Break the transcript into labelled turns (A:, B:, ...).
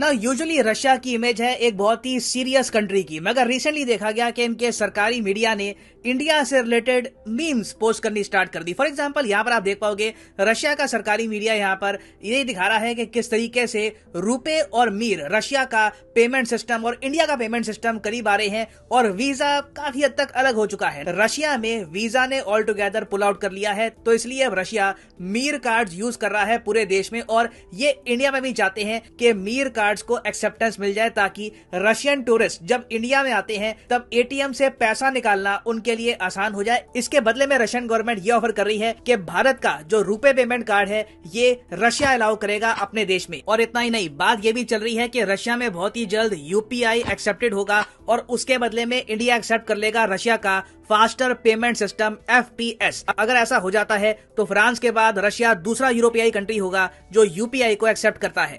A: ना usually Russia की image है एक बहुत ही सीरियस कंट्री की मगर रिसेंटली देखा गया कि इनके सरकारी मीडिया ने इंडिया से रिलेटेड मीम्स पोस्ट करनी स्टार्ट कर दी फॉर एग्जाम्पल यहाँ पर आप देख पाओगे रशिया का सरकारी मीडिया यहाँ पर ये दिखा रहा है कि किस तरीके से रुपए और मीर रशिया का पेमेंट सिस्टम और इंडिया का पेमेंट सिस्टम करीब आ रहे हैं और वीजा काफी हद तक अलग हो चुका है रशिया में वीजा ने ऑल टुगेदर पुल आउट कर लिया है तो इसलिए अब रशिया मीर कार्ड यूज कर रहा है पूरे देश में और ये इंडिया में भी चाहते हैं कि मीर कार्ड कार्ड्स को एक्सेप्टेंस मिल जाए ताकि रशियन टूरिस्ट जब इंडिया में आते हैं तब एटीएम से पैसा निकालना उनके लिए आसान हो जाए इसके बदले में रशियन गवर्नमेंट ये ऑफर कर रही है कि भारत का जो रुपए पेमेंट कार्ड है ये रशिया अलाउ करेगा अपने देश में और इतना ही नहीं बात ये भी चल रही है की रशिया में बहुत ही जल्द यूपीआई एक्सेप्टेड होगा और उसके बदले में इंडिया एक्सेप्ट कर लेगा रशिया का फास्टर पेमेंट सिस्टम एफ अगर ऐसा हो जाता है तो फ्रांस के बाद रशिया दूसरा यूरोपियाई कंट्री होगा जो यूपीआई को एक्सेप्ट करता है